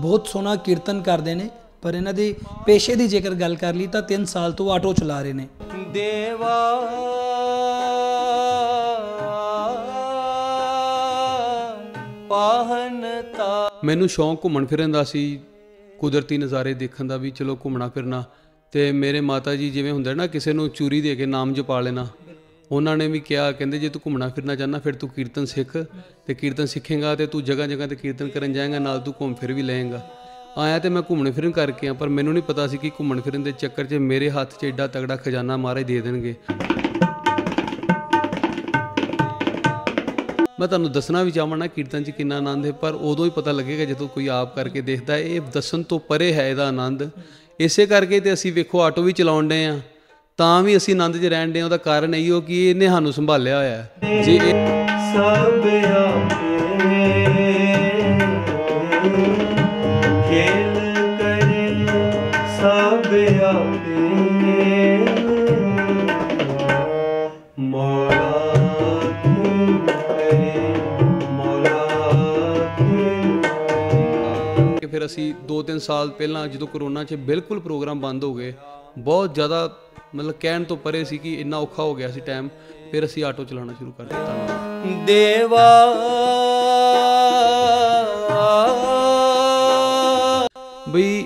ਬਹੁਤ ਸੋਹਣਾ ਕੀਰਤਨ ਕਰਦੇ ਨੇ ਪਰ ਇਹਨਾਂ ਦੀ ਪੇਸ਼ੇ ਦੀ ਜੇਕਰ ਗੱਲ ਕਰ ਲਈ ਤਾਂ 3 ਸਾਲ ਤੋਂ ਆਟੋ ਚਲਾ ਰਹੇ ਨੇ ਦੇਵਾ ਤਾ ਮੈਨੂੰ ਸ਼ੌਂਕ ਘੁੰਮਣ ਫਿਰਨ ਦਾ ਸੀ ਕੁਦਰਤੀ ਨਜ਼ਾਰੇ ਦੇਖਣ ਦਾ ਵੀ ਚਲੋ ਘੁੰਮਣਾ ਫਿਰਨਾ ਤੇ ਮੇਰੇ ਮਾਤਾ ਜੀ ਜਿਵੇਂ ਹੁੰਦਾ ਨਾ ਕਿਸੇ ਨੂੰ ਚੂਰੀ ਦੇ ਕੇ ਨਾਮ ਜਪਾ ਲੈਣਾ ਉਹਨਾਂ ਨੇ ਵੀ ਕਿਹਾ ਕਹਿੰਦੇ ਜੇ ਤੂੰ ਘੁੰਮਣਾ ਫਿਰਨਾ ਚਾਹਨਾ ਫਿਰ ਤੂੰ ਕੀਰਤਨ ਸਿੱਖ ਤੇ ਕੀਰਤਨ ਸਿੱਖੇਗਾ ਤੇ ਤੂੰ ਜਗ੍ਹਾ ਜਗ੍ਹਾ ਤੇ ਕੀਰਤਨ ਕਰਨ ਜਾਏਗਾ ਨਾਲ ਤੂੰ ਘੁੰਮ ਫਿਰ ਵੀ ਲਏਗਾ ਆਇਆ ਤੇ ਮੈਂ ਘੁੰਮਣ ਫਿਰਨ ਕਰਕੇ ਆ ਪਰ ਮੈਨੂੰ ਨਹੀਂ ਪਤਾ ਸੀ ਕਿ ਘੁੰਮਣ ਫਿਰਨ ਦੇ ਚੱਕਰ 'ਚ ਮੇਰੇ ਹੱਥ 'ਚ ਐਡਾ ਤਗੜਾ ਖਜ਼ਾਨਾ ਮਹਾਰਾਜ ਦੇ ਦੇਣਗੇ ਮੈਂ ਤੁਹਾਨੂੰ ਦੱਸਣਾ ਵੀ ਚਾਹਵਾਂ ਕੀਰਤਨ 'ਚ ਕਿੰਨਾ ਆਨੰਦ ਹੈ ਪਰ ਉਦੋਂ ਹੀ ਪਤਾ ਲੱਗੇਗਾ ਜਦੋਂ ਕੋਈ ਆਪ ਕਰਕੇ ਦੇਖਦਾ ਇਹ ਦੱਸਣ ਤੋਂ ਪਰੇ ਹੈ ਇਹਦਾ ਆਨੰਦ ਇਸੇ ਕਰਕੇ ਤੇ ਅਸੀਂ ਵੇਖੋ ਆਟੋ ਵੀ ਚਲਾਉਣ ਦੇ ਆ ਤਾਂ ਵੀ ਅਸੀਂ ਆਨੰਦ 'ਚ ਰਹਿਣ ਦੇ ਉਹਦਾ ਕਾਰਨ ਇਹੋ ਕਿ ਇਹਨੇ ਸਾਨੂੰ ਸੰਭਾਲਿਆ ਹੋਇਆ ਜੀ ਜੇ ਸਭ ਆਪੇ ਖੇਲ ਕਰ ਸਭ ਆਪੇ ਫਿਰ ਅਸੀਂ 2-3 ਸਾਲ ਪਹਿਲਾਂ ਜਦੋਂ ਕਰੋਨਾ 'ਚ ਬਿਲਕੁਲ ਪ੍ਰੋਗਰਾਮ ਬੰਦ ਹੋ ਗਏ ਬਹੁਤ ਜ਼ਿਆਦਾ ਮਤਲਬ ਕਹਿਣ ਤੋਂ ਪਰੇ ਸੀ ਕਿ ਇੰਨਾ ਔਖਾ ਹੋ ਗਿਆ ਸੀ ਟਾਈਮ ਫਿਰ ਅਸੀਂ ਆਟੋ ਚਲਾਉਣਾ ਸ਼ੁਰੂ ਕਰ ਦਿੱਤਾ ਦੇਵਾ ਬਈ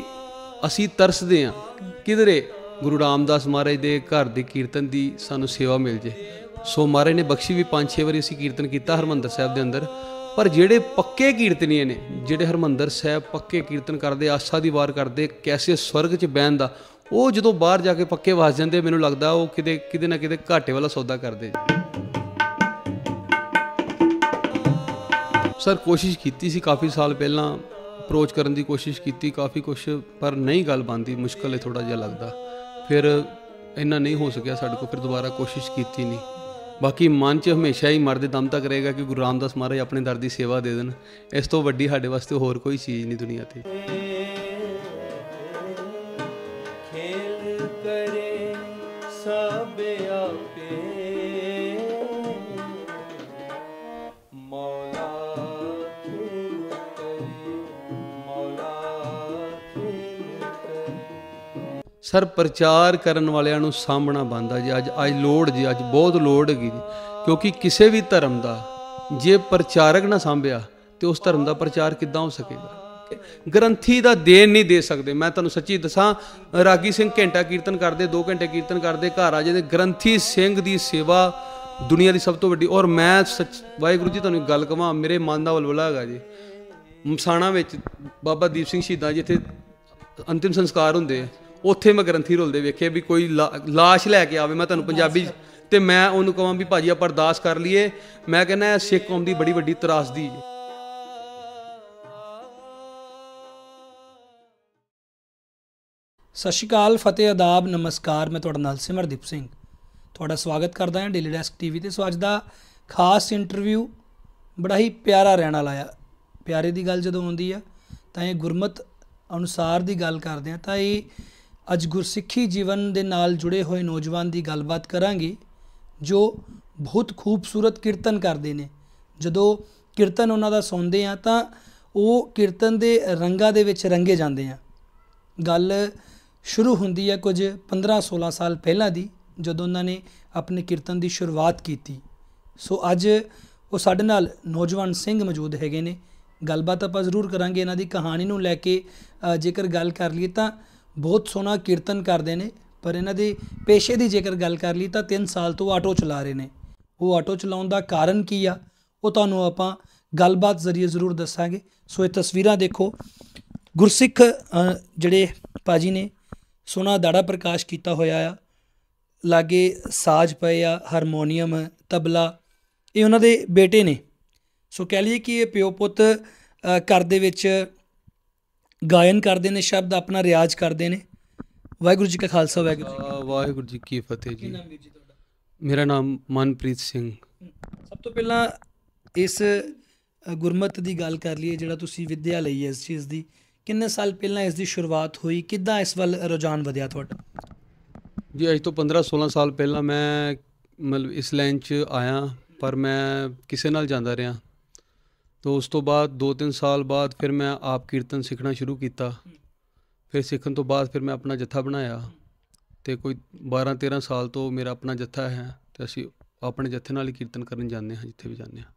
ਅਸੀਂ ਤਰਸਦੇ ਆ ਕਿਧਰੇ ਗੁਰੂ ਰਾਮਦਾਸ ਮਹਾਰਾਜ ਦੇ ਘਰ ਦੇ ਕੀਰਤਨ ਦੀ ਸਾਨੂੰ ਸੇਵਾ ਮਿਲ ਜੇ ਸੋ ਮਹਾਰਾਜ ਨੇ ਬਖਸ਼ੀ ਵੀ 5-6 ਵਾਰੀ ਅਸੀਂ ਕੀਰਤਨ ਕੀਤਾ ਹਰਮੰਦਰ ਸਾਹਿਬ ਦੇ ਅੰਦਰ ਪਰ ਜਿਹੜੇ ਪੱਕੇ ਕੀਰਤਨੀਏ ਨੇ ਜਿਹੜੇ ਹਰਮੰਦਰ ਸਾਹਿਬ ਪੱਕੇ ਕੀਰਤਨ ਕਰਦੇ ਆਸਾ ਦੀ ਵਾਰ ਕਰਦੇ ਕੈਸੇ ਸਵਰਗ 'ਚ ਬਹਿਣ ਦਾ ਉਹ ਜਦੋਂ ਬਾਹਰ ਜਾ ਕੇ ਪੱਕੇ ਵਸ ਜਾਂਦੇ ਮੈਨੂੰ ਲੱਗਦਾ ਉਹ ਕਿਤੇ ਕਿਤੇ ਨਾ ਕਿਤੇ ਘਾਟੇ ਵਾਲਾ ਸੌਦਾ ਕਰਦੇ ਸਰ ਕੋਸ਼ਿਸ਼ ਕੀਤੀ ਸੀ ਕਾਫੀ ਸਾਲ ਪਹਿਲਾਂ ਅਪਰੋਚ ਕਰਨ ਦੀ ਕੋਸ਼ਿਸ਼ ਕੀਤੀ ਕਾਫੀ ਕੁਛ ਪਰ ਨਹੀਂ ਗੱਲ ਬੰਦੀ ਮੁਸ਼ਕਲ ਹੈ ਥੋੜਾ ਜਿਹਾ ਲੱਗਦਾ ਫਿਰ ਇੰਨਾ ਨਹੀਂ ਹੋ ਸਕਿਆ ਸਾਡੇ ਕੋਲ ਫਿਰ ਦੁਬਾਰਾ ਕੋਸ਼ਿਸ਼ ਕੀਤੀ ਨਹੀਂ ਬਾਕੀ ਮਨ 'ਚ ਹਮੇਸ਼ਾ ਹੀ ਮਰਦੇ ਦਮ ਤੱਕ ਰਹੇਗਾ ਕਿ ਗੁਰੂ ਰਾਮਦਾਸ ਮਹਾਰਾਜ ਆਪਣੇ ਦਰ ਦੀ ਸੇਵਾ ਦੇ ਦੇਣ ਇਸ ਤੋਂ ਵੱਡੀ ਸਾਡੇ ਵਾਸਤੇ ਹੋਰ ਕੋਈ ਚੀਜ਼ ਨਹੀਂ ਦੁਨੀਆ ਤੇ ਸਰ ਪ੍ਰਚਾਰ ਕਰਨ ਵਾਲਿਆਂ ਨੂੰ ਸਾਹਮਣਾ ਬੰਦਾ ਜੀ ਅੱਜ ਅੱਜ ਲੋੜ ਜੀ ਅੱਜ ਬਹੁਤ ਲੋੜ ਹੈਗੀ ਜੀ ਕਿਉਂਕਿ ਕਿਸੇ ਵੀ ਧਰਮ ਦਾ ਜੇ ਪ੍ਰਚਾਰਕ ਨਾ ਸੰਭਿਆ ਤੇ ਉਸ ਧਰਮ ਦਾ ਪ੍ਰਚਾਰ ਕਿੱਦਾਂ ਹੋ ਸਕੇਗਾ ਗ੍ਰੰਥੀ ਦਾ ਦੇਣ ਨਹੀਂ ਦੇ ਸਕਦੇ ਮੈਂ ਤੁਹਾਨੂੰ ਸੱਚੀ ਦੱਸਾਂ ਰਾਗੀ ਸਿੰਘ ਘੰਟਾ ਕੀਰਤਨ ਕਰਦੇ 2 ਘੰਟੇ ਕੀਰਤਨ ਕਰਦੇ ਘਰ ਆ ਜਾਂਦੇ ਗ੍ਰੰਥੀ ਸਿੰਘ ਦੀ ਸੇਵਾ ਦੁਨੀਆ ਦੀ ਸਭ ਤੋਂ ਵੱਡੀ ਔਰ ਮੈਂ ਸੱਚ ਵਾਹਿਗੁਰੂ ਜੀ ਤੁਹਾਨੂੰ ਗੱਲ ਕਵਾਂ ਮੇਰੇ ਮਨ ਦਾ ਬਲਬਲਾ ਹੈਗਾ ਜੀ ਮਸਾਣਾ ਵਿੱਚ ਬਾਬਾ ਦੀਪ ਸਿੰਘ ਸ਼ਹੀਦਾਂ ਜਿੱਥੇ ਅੰਤਿਮ ਸੰਸਕਾਰ ਹੁੰਦੇ ਆ ਉੱਥੇ ਮੈਂ ਗ੍ਰੰਥੀ ਰੁਲਦੇ ਵੇਖੇ ਵੀ ਕੋਈ ਲਾਸ਼ ਲੈ ਕੇ ਆਵੇ ਮੈਂ ਤੁਹਾਨੂੰ ਪੰਜਾਬੀ ਤੇ ਮੈਂ ਉਹਨੂੰ ਕਹਾਂ ਵੀ ਭਾਜੀ ਆਪਾਂ ਅਰਦਾਸ ਕਰ ਲਈਏ ਮੈਂ ਕਹਿੰਦਾ ਸਿੱਖ ਕੌਮ ਦੀ ਬੜੀ ਵੱਡੀ ਤਰਾਸਦੀ ਦੀ ਸਤਿ ਸ਼੍ਰੀ ਅਕਾਲ ਫਤਿਹ ਆਦਾਬ ਨਮਸਕਾਰ ਮੈਂ ਤੁਹਾਡਾ ਨਾਲ ਸਿਮਰਦੀਪ ਸਿੰਘ ਤੁਹਾਡਾ ਸਵਾਗਤ ਕਰਦਾ ਹਾਂ ਡੇਲੀ ਡੈਸਕ ਟੀਵੀ ਤੇ ਸੋ ਅੱਜ ਦਾ ਖਾਸ ਇੰਟਰਵਿਊ ਬੜਾ ਹੀ ਪਿਆਰਾ ਰਹਿਣ ਵਾਲਾ ਆ ਪਿਆਰੇ ਦੀ ਗੱਲ ਜਦੋਂ ਆਉਂਦੀ ਆ ਤਾਂ ਇਹ ਗੁਰਮਤ ਅਨੁਸਾਰ ਦੀ ਗੱਲ ਕਰਦੇ ਆ ਤਾਂ ਇਹ ਅੱਜ ਗੁਰਸਿੱਖੀ ਜੀਵਨ ਦੇ ਨਾਲ ਜੁੜੇ ਹੋਏ ਨੌਜਵਾਨ ਦੀ ਗੱਲਬਾਤ ਕਰਾਂਗੇ ਜੋ ਬਹੁਤ ਖੂਬਸੂਰਤ ਕੀਰਤਨ ਕਰਦੇ ਨੇ ਜਦੋਂ ਕੀਰਤਨ ਉਹਨਾਂ ਦਾ ਸੁਣਦੇ ਆ ਤਾਂ ਉਹ ਕੀਰਤਨ ਦੇ ਰੰਗਾਂ ਦੇ ਵਿੱਚ ਰੰਗੇ ਜਾਂਦੇ ਆ ਗੱਲ ਸ਼ੁਰੂ ਹੁੰਦੀ ਹੈ ਕੁਝ 15-16 ਸਾਲ ਪਹਿਲਾਂ ਦੀ ਜਦੋਂ ਉਹਨਾਂ ਨੇ ਆਪਣੇ ਕੀਰਤਨ ਦੀ ਸ਼ੁਰੂਆਤ ਕੀਤੀ ਸੋ ਅੱਜ ਉਹ ਸਾਡੇ ਨਾਲ ਨੌਜਵਾਨ ਸਿੰਘ ਮੌਜੂਦ ਹੈਗੇ ਨੇ ਗੱਲਬਾਤ ਆਪਾਂ ਜ਼ਰੂਰ ਕਰਾਂਗੇ ਇਹਨਾਂ ਦੀ ਕਹਾਣੀ ਨੂੰ ਲੈ ਕੇ ਜੇਕਰ ਗੱਲ ਕਰ ਲਈਏ ਤਾਂ ਬਹੁਤ ਸੋਹਣਾ ਕੀਰਤਨ ਕਰਦੇ ਨੇ ਪਰ ਇਹਨਾਂ ਦੇ ਪੇਸ਼ੇ ਦੀ ਜੇਕਰ ਗੱਲ ਕਰ ਲਈ ਤਾਂ 3 ਸਾਲ ਤੋਂ ਆਟੋ ਚਲਾ ਰਹੇ ਨੇ ਉਹ ਆਟੋ ਚਲਾਉਣ ਦਾ ਕਾਰਨ ਕੀ ਆ ਉਹ ਤੁਹਾਨੂੰ ਆਪਾਂ ਗੱਲਬਾਤ ਜ਼ਰੀਏ ਜ਼ਰੂਰ ਦੱਸਾਂਗੇ ਸੋ ਇਹ ਤਸਵੀਰਾਂ ਦੇਖੋ ਗੁਰਸਿੱਖ ਜਿਹੜੇ ਪਾਜੀ ਨੇ ਸੋਨਾ ਦਾੜਾ ਪ੍ਰਕਾਸ਼ ਕੀਤਾ ਹੋਇਆ ਆ ਲਾਗੇ ਸਾਜ਼ ਪਏ ਆ ਹਾਰਮੋਨੀਅਮ ਤਬਲਾ ਇਹ ਉਹਨਾਂ ਦੇ ਬੇਟੇ ਨੇ ਸੋ ਕਹਿ ਲਈਏ ਕਿ ਇਹ ਪਿਓ ਪੁੱਤ ਘਰ ਦੇ ਵਿੱਚ ਗਾਇਨ ਕਰਦੇ ਨੇ ਸ਼ਬਦ ਆਪਣਾ ਰਿਆਜ਼ ਕਰਦੇ ਨੇ ਵਾਹਿਗੁਰੂ ਜੀ ਕਾ ਖਾਲਸਾ ਵਾਹਿਗੁਰੂ ਜੀ ਕੀ ਵਾਹਿਗੁਰੂ ਜੀ ਕੀ ਫਤਿਹ ਜੀ ਮੇਰਾ ਨਾਮ ਮਨਪ੍ਰੀਤ ਸਿੰਘ ਸਭ ਤੋਂ ਪਹਿਲਾਂ ਇਸ ਗੁਰਮਤ ਦੀ ਗੱਲ ਕਰ ਲਈਏ ਜਿਹੜਾ ਤੁਸੀਂ ਵਿਦਿਆ ਲਈ ਇਸ ਚੀਜ਼ ਦੀ ਕਿੰਨੇ ਸਾਲ ਪਹਿਲਾਂ ਇਸ ਦੀ ਸ਼ੁਰੂਆਤ ਹੋਈ ਕਿੱਦਾਂ ਇਸ ਵੱਲ ਰੁਝਾਨ ਵਧਿਆ ਤੁਹਾਡਾ ਜੀ ਅਜ ਤੋਂ 15 16 ਸਾਲ ਪਹਿਲਾਂ ਮੈਂ ਮਤਲਬ ਇਸ ਲਾਈਨ 'ਚ ਆਇਆ ਪਰ ਮੈਂ ਕਿਸੇ ਨਾਲ ਜਾਂਦਾ ਰਿਹਾ ਤੋਂ ਉਸ ਤੋਂ ਬਾਅਦ 2-3 ਸਾਲ ਬਾਅਦ ਫਿਰ ਮੈਂ ਆਪ ਕੀਰਤਨ ਸਿੱਖਣਾ ਸ਼ੁਰੂ ਕੀਤਾ ਫਿਰ ਸਿੱਖਣ ਤੋਂ ਬਾਅਦ ਫਿਰ ਮੈਂ ਆਪਣਾ ਜੱਥਾ ਬਣਾਇਆ ਤੇ ਕੋਈ 12-13 ਸਾਲ ਤੋਂ ਮੇਰਾ ਆਪਣਾ ਜੱਥਾ ਹੈ ਤੇ ਅਸੀਂ ਆਪਣੇ ਜੱਥੇ ਨਾਲ ਹੀ ਕੀਰਤਨ ਕਰਨ ਜਾਂਦੇ ਹਾਂ ਜਿੱਥੇ ਵੀ ਜਾਂਦੇ ਹਾਂ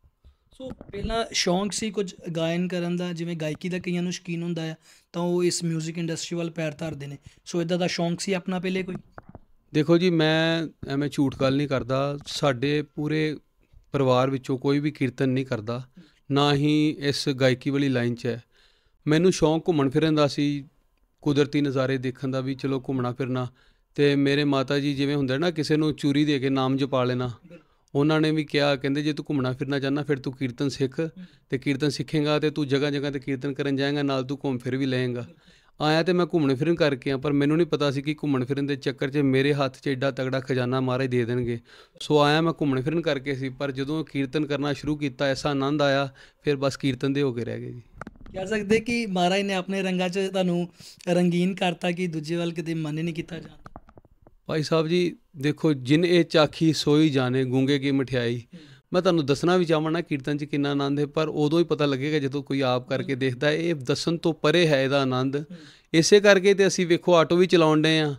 ਸੋ ਪਹਿਲਾਂ ਸ਼ੌਂਕ ਸੀ ਕੁਝ ਗਾਇਨ ਕਰਨ ਦਾ ਜਿਵੇਂ ਗਾਇਕੀ ਦਾ ਕਈਆਂ ਨੂੰ ਸ਼ਕੀਨ ਹੁੰਦਾ ਹੈ ਤਾਂ ਉਹ ਇਸ 뮤직 ਇੰਡਸਟਰੀ ਵੱਲ ਪੈਰ ਧਰਦੇ ਨੇ ਸੋ ਇਦਾਂ ਦਾ ਸ਼ੌਂਕ ਸੀ ਆਪਣਾ ਪਹਿਲੇ ਕੋਈ ਦੇਖੋ ਜੀ ਮੈਂ ਐਵੇਂ ਝੂਠ ਗੱਲ ਨਹੀਂ ਕਰਦਾ ਸਾਡੇ ਪੂਰੇ ਪਰਿਵਾਰ ਵਿੱਚੋਂ ਕੋਈ ਵੀ ਕੀਰਤਨ ਨਹੀਂ ਕਰਦਾ ਨਾ ਹੀ ਇਸ ਗਾਇਕੀ ਵਾਲੀ ਲਾਈਨ 'ਚ ਹੈ ਮੈਨੂੰ ਸ਼ੌਂਕ ਘੁੰਮਣ ਫਿਰਨ ਦਾ ਸੀ ਕੁਦਰਤੀ ਨਜ਼ਾਰੇ ਦੇਖਣ ਦਾ ਵੀ ਚਲੋ ਘੁੰਮਣਾ ਫਿਰਨਾ ਤੇ ਮੇਰੇ ਮਾਤਾ ਜੀ ਜਿਵੇਂ ਹੁੰਦੇ ਨਾ ਕਿਸੇ ਨੂੰ ਚੂਰੀ ਦੇ ਕੇ ਨਾਮ ਜਪਾ ਲੈਣਾ ਉਹਨਾਂ ਨੇ ਵੀ ਕਿਹਾ ਕਹਿੰਦੇ ਜੇ ਤੂੰ ਘੁੰਮਣਾ ਫਿਰਨਾ ਚਾਹਨਾ ਫਿਰ ਤੂੰ ਕੀਰਤਨ ਸਿੱਖ ਤੇ ਕੀਰਤਨ ਸਿੱਖੇਗਾ ਤੇ ਤੂੰ ਜਗ੍ਹਾ ਜਗ੍ਹਾ ਤੇ ਕੀਰਤਨ ਕਰਨ ਜਾਏਗਾ ਨਾਲ ਤੂੰ ਘੁੰਮ ਫਿਰ ਵੀ ਲਏਗਾ ਆਇਆ ਤੇ ਮੈਂ ਘੁੰਮਣ ਫਿਰਨ ਕਰਕੇ ਆ ਪਰ ਮੈਨੂੰ ਨਹੀਂ ਪਤਾ ਸੀ ਕਿ ਘੁੰਮਣ ਫਿਰਨ ਦੇ ਚੱਕਰ 'ਚ ਮੇਰੇ ਹੱਥ 'ਚ ਏਡਾ ਤਗੜਾ ਖਜ਼ਾਨਾ ਮਹਾਰਾਜ ਦੇ ਦੇਣਗੇ ਸੋ ਆਇਆ ਮੈਂ ਘੁੰਮਣ ਫਿਰਨ ਕਰਕੇ ਸੀ ਪਰ ਜਦੋਂ ਕੀਰਤਨ ਕਰਨਾ ਸ਼ੁਰੂ ਕੀਤਾ ਐਸਾ ਆਨੰਦ ਆਇਆ ਫਿਰ ਬਸ ਕੀਰਤਨ ਦੇ ਹੋ ਕੇ ਰਹਿ ਗਏ ਜੀ ਕਹਿ ਸਕਦੇ ਕਿ ਮਹਾਰਾਜ ਨੇ ਆਪਣੇ ਰੰਗਾਂ 'ਚ ਤੁਹਾਨੂੰ ਰੰਗੀਨ ਕਰਤਾ ਕਿ ਦੂਜੇ ਵੱਲ ਕਦੇ ਮਨ ਨਹੀਂ ਕੀਤਾ ਜਾਂਦਾ ਭਾਈ ਸਾਹਿਬ ਜੀ ਦੇਖੋ ਜਿਨ ਇਹ ਚਾਖੀ ਸੋਈ ਜਾਣੇ ਗੁੰਗੇ ਕੀ ਮਠਿਆਈ ਮੈਂ ਤੁਹਾਨੂੰ ਦੱਸਣਾ ਵੀ ਚਾਹਵਾਂ ਨਾ ਕੀਰਤਨ 'ਚ ਕਿੰਨਾ ਆਨੰਦ ਹੈ ਪਰ ਉਦੋਂ ਹੀ ਪਤਾ ਲੱਗੇਗਾ ਜਦੋਂ ਕੋਈ ਆਪ ਕਰਕੇ ਦੇਖਦਾ ਇਹ ਦੱਸਣ ਤੋਂ ਪਰੇ ਹੈ ਇਹਦਾ ਆਨੰਦ ਇਸੇ ਕਰਕੇ ਤੇ ਅਸੀਂ ਵੇਖੋ ਆਟੋ ਵੀ ਚਲਾਉਣ ਦੇ ਆ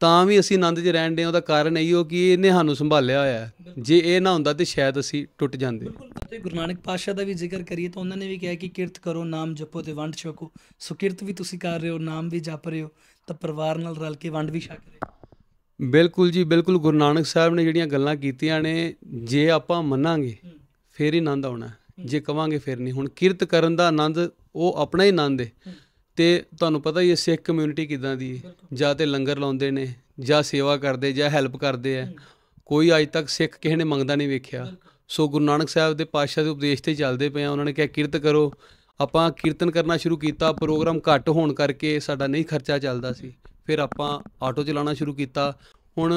ਤਾਂ ਵੀ ਅਸੀਂ ਆਨੰਦ 'ਚ ਰਹਿਣ ਦੇ ਉਹਦਾ ਕਾਰਨ ਇਹੀ ਹੋ ਕਿ ਇਹਨੇ ਸਾਨੂੰ ਸੰਭਾਲਿਆ ਹੋਇਆ ਜੇ ਇਹ ਨਾ ਹੁੰਦਾ ਤੇ ਸ਼ਾਇਦ ਅਸੀਂ ਟੁੱਟ ਜਾਂਦੇ ਤੇ ਗੁਰੂ ਨਾਨਕ ਪਾਤਸ਼ਾਹ ਦਾ ਵੀ ਜ਼ਿਕਰ ਕਰੀਏ ਤਾਂ ਉਹਨਾਂ ਨੇ ਵੀ ਕਿਹਾ ਕਿ ਕਿਰਤ ਕਰੋ ਨਾਮ ਜਪੋ ਤੇ ਵੰਡ ਛਕੋ ਸੋ ਵੀ ਤੁਸੀਂ ਕਰ ਰਹੇ ਹੋ ਨਾਮ ਵੀ ਜਪ ਰਹੇ ਹੋ ਤਾਂ ਪਰਿਵਾਰ ਨਾਲ ਰਲ ਕੇ ਵੰਡ ਵੀ ਛਕ ਰਹੇ ਹੋ ਬਿਲਕੁਲ ਜੀ ਬਿਲਕੁਲ ਗੁਰੂ ਨਾਨਕ ਸਾਹਿਬ ਨੇ ਜਿਹੜੀਆਂ ਗੱਲਾਂ ਕੀਤੀਆਂ ਨੇ ਜੇ ਆਪਾਂ ਮੰਨਾਂਗੇ ਫੇਰ ਹੀ ਆਨੰਦ ਆਉਣਾ ਜੇ ਕਵਾਂਗੇ ਫੇਰ ਨਹੀਂ ਹੁਣ ਕੀਰਤ ਕਰਨ ਦਾ ਆਨੰਦ ਉਹ ਆਪਣਾ ਹੀ ਆਨੰਦ ਹੈ ਤੇ ਤੁਹਾਨੂੰ ਪਤਾ ਹੀ ਹੈ ਸਿੱਖ ਕਮਿਊਨਿਟੀ ਕਿਦਾਂ ਦੀ ਹੈ ਜਾਂ ਤੇ ਲੰਗਰ ਲਾਉਂਦੇ ਨੇ ਜਾਂ ਸੇਵਾ ਕਰਦੇ ਜਾਂ ਹੈਲਪ ਕਰਦੇ ਆ ਕੋਈ ਅਜੇ ਤੱਕ ਸਿੱਖ ਕਿਸੇ ਨੇ ਮੰਗਦਾ ਨਹੀਂ ਵੇਖਿਆ ਸੋ ਗੁਰੂ ਨਾਨਕ ਸਾਹਿਬ ਦੇ ਪਾਤਸ਼ਾਹ ਦੇ ਉਪਦੇਸ਼ ਤੇ ਚੱਲਦੇ ਪਏ ਆ ਉਹਨਾਂ ਨੇ ਕਿਹਾ ਕੀਰਤ ਕਰੋ ਆਪਾਂ ਕੀਰਤਨ ਕਰਨਾ ਸ਼ੁਰੂ ਕੀਤਾ ਪ੍ਰੋਗਰਾਮ ਘੱਟ ਹੋਣ ਕਰਕੇ ਸਾਡਾ ਨਹੀਂ ਖਰਚਾ ਚੱਲਦਾ ਸੀ ਫਿਰ ਆਪਾਂ ਆਟੋ ਚਲਾਉਣਾ ਸ਼ੁਰੂ ਕੀਤਾ ਹੁਣ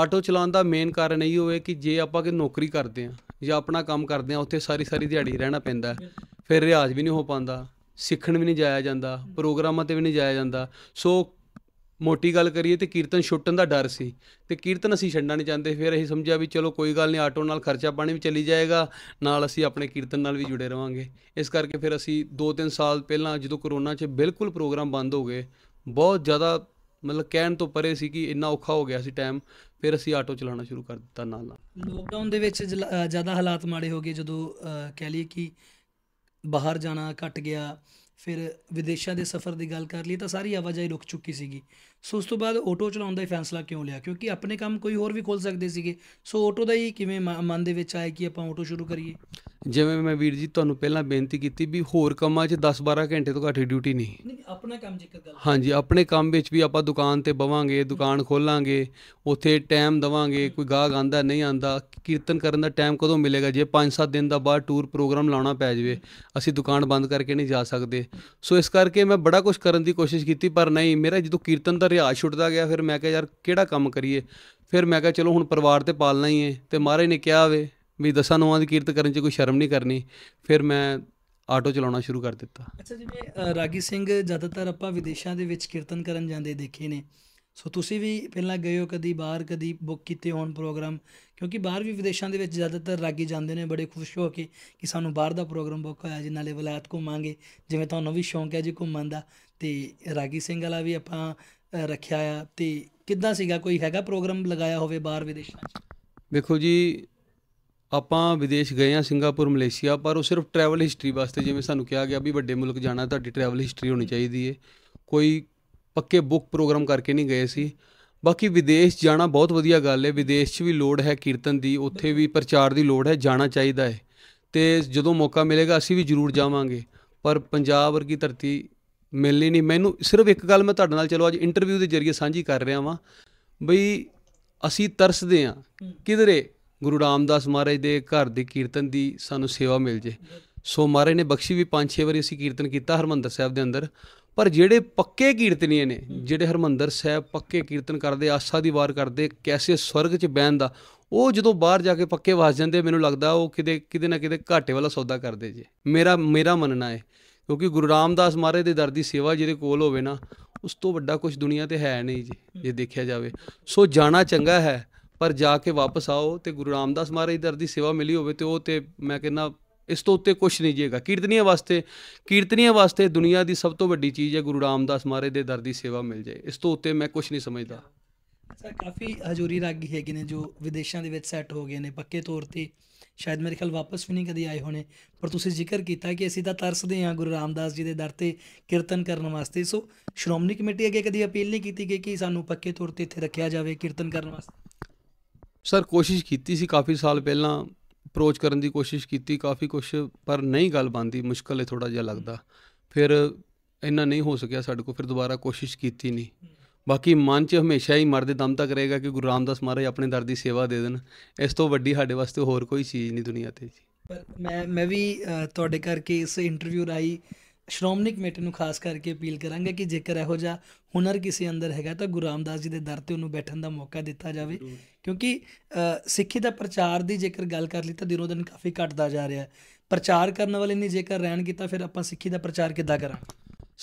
ਆਟੋ ਚਲਾਉਣ ਦਾ ਮੇਨ ਕਾਰਨ ਇਹ ਹੋਵੇ ਕਿ ਜੇ ਆਪਾਂ ਕਿ ਨੌਕਰੀ ਕਰਦੇ ਆ ਜਾਂ ਆਪਣਾ ਕੰਮ ਕਰਦੇ ਆ ਉੱਥੇ ਸਾਰੀ ਸਾਰੀ ਦਿਹਾੜੀ ਰਹਿਣਾ ਪੈਂਦਾ ਫਿਰ ਰਿਆਜ਼ ਵੀ ਨਹੀਂ ਹੋ ਪਾਉਂਦਾ ਸਿੱਖਣ ਵੀ ਨਹੀਂ ਜਾਇਆ ਜਾਂਦਾ ਪ੍ਰੋਗਰਾਮਾਂ ਤੇ ਵੀ ਨਹੀਂ ਜਾਇਆ ਜਾਂਦਾ ਸੋ ਮੋਟੀ ਗੱਲ ਕਰੀਏ ਤੇ ਕੀਰਤਨ ਛੁੱਟਣ ਦਾ ਡਰ ਸੀ ਤੇ ਕੀਰਤਨ ਅਸੀਂ ਛੱਡਣਾ ਨਹੀਂ ਚਾਹੁੰਦੇ ਫਿਰ ਅਸੀਂ ਸਮਝਿਆ ਵੀ ਚਲੋ ਕੋਈ ਗੱਲ ਨਹੀਂ ਆਟੋ ਨਾਲ ਖਰਚਾ ਪਾਣੀ ਵੀ ਚੱਲੀ ਜਾਏਗਾ ਨਾਲ ਅਸੀਂ ਆਪਣੇ ਕੀਰਤਨ ਨਾਲ ਵੀ ਜੁੜੇ ਰਵਾਂਗੇ ਇਸ ਕਰਕੇ ਫਿਰ ਅਸੀਂ 2-3 ਸਾਲ ਪਹਿਲਾਂ ਜਦੋਂ ਕਰੋਨਾ 'ਚ ਬਿਲਕੁਲ ਪ੍ਰੋਗਰਾਮ ਬੰਦ ਹੋ ਗਏ ਬਹੁਤ ਜ਼ਿਆਦਾ ਮਤਲਬ ਕਹਿਣ ਤੋਂ ਪਰੇ ਸੀ ਕਿ ਇੰਨਾ ਔਖਾ ਹੋ ਗਿਆ ਸੀ ਟਾਈਮ ਫਿਰ ਅਸੀਂ ਆਟੋ ਚਲਾਉਣਾ ਸ਼ੁਰੂ ਕਰ ਦਿੱਤਾ ਨਾਲ ਨਾਲ ਲੋਕਡਾਊਨ ਦੇ ਵਿੱਚ ਜ਼ਿਆਦਾ ਹਾਲਾਤ ਮਾੜੇ ਹੋ ਗਏ ਜਦੋਂ ਕਹਿ ਲਈ ਕਿ ਬਾਹਰ ਜਾਣਾ ਘਟ ਗਿਆ ਫਿਰ ਵਿਦੇਸ਼ਾਂ ਦੇ ਸਫ਼ਰ ਦੀ ਗੱਲ ਕਰ ਲਈ ਤਾਂ ਸਾਰੀ ਆਵਾਜਾਈ ਰੁਕ ਚੁੱਕੀ ਸੀਗੀ ਸੋ ਉਸ ਤੋਂ ਬਾਅਦ ਆਟੋ ਚਲਾਉਣ ਦਾ ਫੈਸਲਾ ਕਿਉਂ ਲਿਆ ਕਿਉਂਕਿ ਆਪਣੇ ਕੰਮ ਕੋਈ ਹੋਰ ਵੀ ਖੋਲ ਸਕਦੇ ਸੀਗੇ ਸੋ ਆਟੋ ਦਾ ਹੀ ਕਿਵੇਂ ਮਨ ਦੇ ਵਿੱਚ ਆਇਆ ਕਿ ਆਪਾਂ ਆਟੋ ਸ਼ੁਰੂ ਕਰੀਏ ਜਿਵੇਂ ਮੈਂ ਵੀਰ ਜੀ ਤੁਹਾਨੂੰ ਪਹਿਲਾਂ ਬੇਨਤੀ ਕੀਤੀ ਵੀ ਹੋਰ ਕੰਮਾਂ 'ਚ 10-12 ਘੰਟੇ ਤੋਂ ਘੱਟ ਡਿਊਟੀ ਨਹੀਂ ਨਹੀਂ ਆਪਣਾ ਕੰਮ ਜੇਕਰ ਗੱਲ ਹਾਂਜੀ ਆਪਣੇ ਕੰਮ ਵਿੱਚ ਵੀ ਆਪਾਂ ਦੁਕਾਨ ਤੇ ਬਵਾਂਗੇ ਦੁਕਾਨ ਖੋਲਾਂਗੇ ਉੱਥੇ ਟਾਈਮ ਦਵਾਂਗੇ ਕੋਈ ਗਾਹਕ ਆਂਦਾ ਨਹੀਂ ਆਂਦਾ ਕੀਰਤਨ ਕਰਨ ਦਾ ਟਾਈਮ ਕਦੋਂ ਮਿਲੇਗਾ ਜੇ 5-7 ਦਿਨ ਦਾ ਬਾਅਦ ਟੂਰ ਪ੍ਰੋਗਰਾਮ ਲਾਉਣਾ ਪੈ ਜਵੇ ਅਸੀਂ ਦੁਕਾਨ ਬੰਦ ਕਰਕੇ ਨਹੀਂ ਜਾ ਸਕਦੇ ਸੋ ਇਸ ਕਰਕੇ ਮੈਂ ਬੜਾ ਕੁਝ ਕਰਨ ਦੀ ਕੋਸ਼ਿਸ਼ ਕੀਤੀ ਪਰ ਨਹੀਂ ਮੇਰਾ ਜਦੋਂ ਕੀਰਤਨ ਦਾ ਰਿਆਜ਼ ਛੁੱਟਦਾ ਗਿਆ ਫਿਰ ਮੈਂ ਕਿਹਾ ਯਾਰ ਕਿਹੜਾ ਕੰਮ ਕਰੀਏ ਫਿਰ ਮੈਂ ਕਿਹਾ ਚਲੋ ਹੁਣ ਪਰਿਵਾਰ ਤੇ ਪਾਲਣਾ ਹੀ ਹੈ ਤੇ ਮਹਾਰਾਜ ਨੇ ਕਿਹਾ ਵੇ ਵੀ ਦਸਾਂ ਨੌਵਾਂ ਦੀ ਕੀਰਤ ਕਰਨ 'ਚ ਕੋਈ ਸ਼ਰਮ ਨਹੀਂ ਕਰਨੀ ਫਿਰ ਮੈਂ ਆਟੋ ਚਲਾਉਣਾ ਸ਼ੁਰੂ ਕਰ ਦਿੱਤਾ ਅੱਛਾ ਜਿਵੇਂ ਰਾਗੀ ਸਿੰਘ ਜ਼ਿਆਦਾਤਰ ਆਪਾਂ ਵਿਦੇਸ਼ਾਂ ਦੇ ਵਿੱਚ ਕੀਰਤਨ ਕਰਨ ਜਾਂਦੇ ਦੇਖੇ ਨੇ ਸੋ ਤੁਸੀਂ ਵੀ ਪਹਿਲਾਂ ਗਏ ਹੋ ਕਦੀ ਬਾਹਰ ਕਦੀ ਬੁੱਕ ਕੀਤੇ ਹੋਣ ਪ੍ਰੋਗਰਾਮ ਕਿਉਂਕਿ ਬਾਹਰ ਵੀ ਵਿਦੇਸ਼ਾਂ ਦੇ ਵਿੱਚ ਜ਼ਿਆਦਾਤਰ ਰਾਗੀ ਜਾਂਦੇ ਨੇ ਬੜੇ ਖੁਸ਼ ਹੋ ਕੇ ਕਿ ਸਾਨੂੰ ਬਾਹਰ ਦਾ ਪ੍ਰੋਗਰਾਮ ਬੁੱਕ ਹੋਇਆ ਜੀ ਨਾਲੇ ਕੋ ਘੁੰਮਾਂਗੇ ਜਿਵੇਂ ਤੁਹਾਨੂੰ ਵੀ ਸ਼ੌਂਕ ਹੈ ਜੀ ਘੁੰਮਣ ਦਾ ਤੇ ਰਾਗੀ ਸਿੰਘ ਵਾਲਾ ਵੀ ਆਪਾਂ ਰੱਖਿਆ ਆ ਤੇ ਕਿੱਦਾਂ ਸੀਗਾ ਕੋਈ ਹੈਗਾ ਪ੍ਰੋਗਰਾਮ ਲਗਾਇਆ ਹੋਵੇ ਬਾਹਰ ਵਿਦੇਸ਼ਾਂ 'ਚ ਵੇਖੋ ਜੀ ਆਪਾਂ ਵਿਦੇਸ਼ ਗਏ ਆ ਸਿੰਗਾਪੁਰ ਮਲੇਸ਼ੀਆ ਪਰ ਉਹ ਸਿਰਫ ਟਰੈਵਲ ਹਿਸਟਰੀ ਵਾਸਤੇ ਜਿਵੇਂ ਸਾਨੂੰ ਕਿਹਾ ਗਿਆ ਵੀ ਵੱਡੇ ਮੁਲਕ ਜਾਣਾ ਤੁਹਾਡੀ ਟਰੈਵਲ ਹਿਸਟਰੀ ਹੋਣੀ ਚਾਹੀਦੀ ਏ ਕੋਈ ਪੱਕੇ ਬੁੱਕ ਪ੍ਰੋਗਰਾਮ ਕਰਕੇ ਨਹੀਂ ਗਏ ਸੀ ਬਾਕੀ ਵਿਦੇਸ਼ ਜਾਣਾ ਬਹੁਤ ਵਧੀਆ ਗੱਲ ਏ ਵਿਦੇਸ਼ 'ਚ ਵੀ ਲੋੜ ਹੈ ਕੀਰਤਨ ਦੀ ਉੱਥੇ ਵੀ ਪ੍ਰਚਾਰ ਦੀ ਲੋੜ ਹੈ ਜਾਣਾ ਚਾਹੀਦਾ ਏ ਤੇ ਜਦੋਂ ਮੌਕਾ ਮਿਲੇਗਾ ਅਸੀਂ ਵੀ ਜ਼ਰੂਰ ਜਾਵਾਂਗੇ ਪਰ ਪੰਜਾਬ ਵਰਗੀ ਧਰਤੀ ਮਿਲਣੀ ਨਹੀਂ ਮੈਨੂੰ ਸਿਰਫ ਇੱਕ ਗੱਲ ਮੈਂ ਤੁਹਾਡੇ ਨਾਲ ਚਲੋ ਅੱਜ ਇੰਟਰਵਿਊ ਦੇ ਜ਼ਰੀਏ ਸਾਂਝੀ ਕਰ ਰਿਹਾ ਵਾਂ ਬਈ ਅਸੀਂ ਤਰਸਦੇ ਆ ਕਿਧਰੇ ਗੁਰੂ ਰਾਮਦਾਸ ਮਹਾਰਾਜ ਦੇ ਘਰ ਦੀ ਕੀਰਤਨ ਦੀ ਸਾਨੂੰ ਸੇਵਾ ਮਿਲ ਜੇ ਸੋ ਮਹਾਰਾਜ ਨੇ ਬਖਸ਼ੀ ਵੀ ਪੰਜ ਛੇ ਵਾਰੀ ਅਸੀਂ ਕੀਰਤਨ ਕੀਤਾ ਹਰਮੰਦਰ ਸਾਹਿਬ ਦੇ ਅੰਦਰ ਪਰ ਜਿਹੜੇ ਪੱਕੇ ਕੀਰਤਨੀਏ ਨੇ ਜਿਹੜੇ ਹਰਮੰਦਰ ਸਾਹਿਬ ਪੱਕੇ ਕੀਰਤਨ ਕਰਦੇ ਆਸਾ ਦੀ ਵਾਰ ਕਰਦੇ ਕੈਸੇ ਸਵਰਗ 'ਚ ਬਹਿਣ ਦਾ ਉਹ ਜਦੋਂ ਬਾਹਰ ਜਾ ਕੇ ਪੱਕੇ ਵਸ ਜਾਂਦੇ ਮੈਨੂੰ ਲੱਗਦਾ ਉਹ ਕਿਤੇ ਕਿਤੇ ਨਾ ਕਿਤੇ ਘਾਟੇ ਵਾਲਾ ਸੌਦਾ ਕਰਦੇ ਜੇ ਮੇਰਾ ਮੇਰਾ ਮੰਨਣਾ ਹੈ ਕਿਉਂਕਿ ਗੁਰੂ ਰਾਮਦਾਸ ਮਹਾਰਾਜ ਦੇ ਦਰ ਦੀ ਸੇਵਾ ਜਿਹਦੇ ਕੋਲ ਹੋਵੇ ਨਾ ਉਸ ਤੋਂ ਵੱਡਾ ਕੁਝ ਦੁਨੀਆ ਤੇ ਹੈ ਨਹੀਂ ਜੀ ਜੇ ਦੇਖਿਆ ਜਾਵੇ ਸੋ ਜਾਣਾ ਚੰਗਾ ਹੈ ਪਰ ਜਾ ਕੇ ਵਾਪਸ ਆਓ ਤੇ ਗੁਰੂ ਰਾਮਦਾਸ ਮਹਾਰਾਜ ਦਰ ਦੀ ਸੇਵਾ ਮਿਲੀ ਹੋਵੇ ਤੇ ਉਹ ਤੇ ਮੈਂ ਕਹਿੰਦਾ ਇਸ ਤੋਂ ਉੱਤੇ ਕੁਝ ਨਹੀਂ ਜੀਏਗਾ ਕੀਰਤਨੀਆਂ ਵਾਸਤੇ ਕੀਰਤਨੀਆਂ ਵਾਸਤੇ ਦੁਨੀਆ ਦੀ ਸਭ ਤੋਂ ਵੱਡੀ ਚੀਜ਼ ਹੈ ਗੁਰੂ ਰਾਮਦਾਸ ਮਹਾਰਾਜ ਦੇ ਦਰ ਦੀ ਸੇਵਾ ਮਿਲ ਜਾਏ ਇਸ ਤੋਂ ਉੱਤੇ ਮੈਂ ਕੁਝ ਨਹੀਂ ਸਮਝਦਾ ਸਰ ਕਾਫੀ ਹਜ਼ੂਰੀ ਰਾਗੀ ਹੈਗੇ ਨੇ ਜੋ ਵਿਦੇਸ਼ਾਂ ਦੇ ਵਿੱਚ ਸੈੱਟ ਹੋ ਗਏ ਨੇ ਪੱਕੇ ਤੌਰ ਤੇ ਸ਼ਾਇਦ ਮੇਰੇ ਖਿਆਲ ਵਾਪਸ ਵੀ ਨਹੀਂ ਕਦੀ ਆਏ ਹੋਣੇ ਪਰ ਤੁਸੀਂ ਜ਼ਿਕਰ ਕੀਤਾ ਕਿ ਅਸੀਂ ਤਾਂ ਤਰਸਦੇ ਹਾਂ ਗੁਰੂ ਰਾਮਦਾਸ ਜੀ ਦੇ ਦਰ ਤੇ ਕੀਰਤਨ ਕਰਨ ਵਾਸਤੇ ਸੋ ਸ਼੍ਰੋਮਣੀ ਕਮੇਟੀ ਅੱਗੇ ਕਦੀ ਅਪੀਲ ਨਹੀਂ ਕੀਤੀ ਗਈ ਕਿ ਸਾਨੂੰ ਪੱਕੇ ਤੌਰ ਤੇ ਇੱਥੇ ਰੱਖਿਆ ਜਾਵੇ ਕੀਰਤਨ ਕਰਨ ਵਾਸਤੇ ਸਰ ਕੋਸ਼ਿਸ਼ ਕੀਤੀ ਸੀ ਕਾਫੀ ਸਾਲ ਪਹਿਲਾਂ ਅਪਰੋਚ ਕਰਨ ਦੀ ਕੋਸ਼ਿਸ਼ ਕੀਤੀ ਕਾਫੀ ਕੁਝ ਪਰ ਨਹੀਂ ਗੱਲ ਬੰਦੀ ਮੁਸ਼ਕਲ ਹੈ ਥੋੜਾ ਜਿਹਾ ਲੱਗਦਾ ਫਿਰ ਇੰਨਾ ਨਹੀਂ ਹੋ ਸਕਿਆ ਸਾਡੇ ਕੋਲ ਫਿਰ ਦੁਬਾਰਾ ਕੋਸ਼ਿਸ਼ ਕੀਤੀ ਨਹੀਂ ਬਾਕੀ ਮਨ 'ਚ ਹਮੇਸ਼ਾ ਹੀ ਮਰਦੇ ਦਮ ਤੱਕ ਰਹੇਗਾ ਕਿ ਗੁਰੂ ਰਾਮਦਾਸ ਮਹਾਰਾਜ ਆਪਣੇ ਦਰ ਦੀ ਸੇਵਾ ਦੇ ਦੇਣ ਇਸ ਤੋਂ ਵੱਡੀ ਸਾਡੇ ਵਾਸਤੇ ਹੋਰ ਕੋਈ ਚੀਜ਼ ਨਹੀਂ ਦੁਨੀਆ ਤੇ ਜੀ ਪਰ ਮੈਂ ਮੈਂ ਵੀ ਤੁਹਾਡੇ ਕਰਕੇ ਇਸ ਇੰਟਰਵਿਊ ਰਾਈ ਸ਼੍ਰੋਮਣੀ ਕਮੇਟੀ ਨੂੰ ਖਾਸ ਕਰਕੇ ਅਪੀਲ ਕਰਾਂਗੇ ਕਿ ਜੇਕਰ ਇਹੋ ਜਿਹਾ ਹੁਨਰ ਕਿਸੇ ਅੰਦਰ ਹੈਗਾ ਤਾਂ ਗੁਰੂ ਰਾਮਦਾਸ ਜੀ ਦੇ ਦਰ ਤੇ ਉਹਨੂੰ ਬੈਠਣ ਦਾ ਮੌਕਾ ਦਿੱਤਾ ਜਾਵੇ ਕਿਉਂਕਿ ਸਿੱਖੀ ਦਾ ਪ੍ਰਚਾਰ ਦੀ ਜੇਕਰ ਗੱਲ ਕਰ ਲਈ ਤਾਂ ਦਿਨੋਂ ਦਿਨ ਕਾਫੀ ਘਟਦਾ ਜਾ ਰਿਹਾ ਹੈ ਪ੍ਰਚਾਰ ਕਰਨ ਵਾਲੇ ਨਹੀਂ ਜੇਕਰ ਰਹਿਣ ਕੀਤਾ ਫਿਰ ਆਪਾਂ ਸਿੱਖੀ ਦਾ ਪ੍ਰਚਾਰ ਕਿੱਦਾਂ ਕਰਾਂ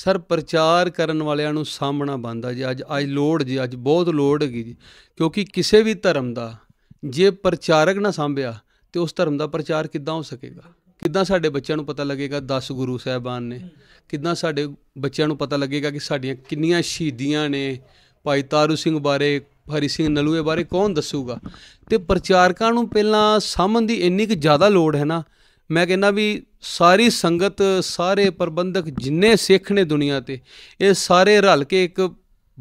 ਸਰ ਪ੍ਰਚਾਰ ਕਰਨ ਵਾਲਿਆਂ ਨੂੰ ਸਾਹਮਣਾ ਬੰਦਾ ਜੀ ਅੱਜ ਅੱਜ ਲੋੜ ਜੀ ਅੱਜ ਬਹੁਤ ਲੋੜ ਹੈਗੀ ਜੀ ਕਿਉਂਕਿ ਕਿਸੇ ਵੀ ਧਰਮ ਦਾ ਜੇ ਪ੍ਰਚਾਰਕ ਨਾ ਸੰਭਿਆ ਤੇ ਉਸ ਧਰਮ ਦਾ ਪ੍ਰਚਾਰ ਕਿੱਦਾਂ ਹੋ ਸਕੇਗਾ ਕਿੱਦਾਂ ਸਾਡੇ ਬੱਚਿਆਂ ਨੂੰ ਪਤਾ ਲੱਗੇਗਾ 10 ਗੁਰੂ ਸਾਹਿਬਾਨ ਨੇ ਕਿੱਦਾਂ ਸਾਡੇ ਬੱਚਿਆਂ ਨੂੰ ਪਤਾ ਲੱਗੇਗਾ ਕਿ ਸਾਡੀਆਂ ਕਿੰਨੀਆਂ ਸ਼ਹੀਦੀਆਂ ਨੇ ਭਾਈ ਤਾਰੂ ਸਿੰਘ ਬਾਰੇ ਹਰੀ ਸਿੰਘ ਨਲੂਏ ਬਾਰੇ ਕੌਣ ਦੱਸੂਗਾ ਤੇ ਪ੍ਰਚਾਰਕਾਂ ਨੂੰ ਪਹਿਲਾਂ ਸਮਝਣ ਦੀ ਇੰਨੀ ਕਿ ਜ਼ਿਆਦਾ ਲੋੜ ਹੈ ਨਾ ਮੈਂ ਕਹਿੰਦਾ ਵੀ ਸਾਰੀ ਸੰਗਤ ਸਾਰੇ ਪ੍ਰਬੰਧਕ ਜਿੰਨੇ ਸਿੱਖ ਨੇ ਦੁਨੀਆ ਤੇ ਇਹ ਸਾਰੇ ਰਲ ਕੇ ਇੱਕ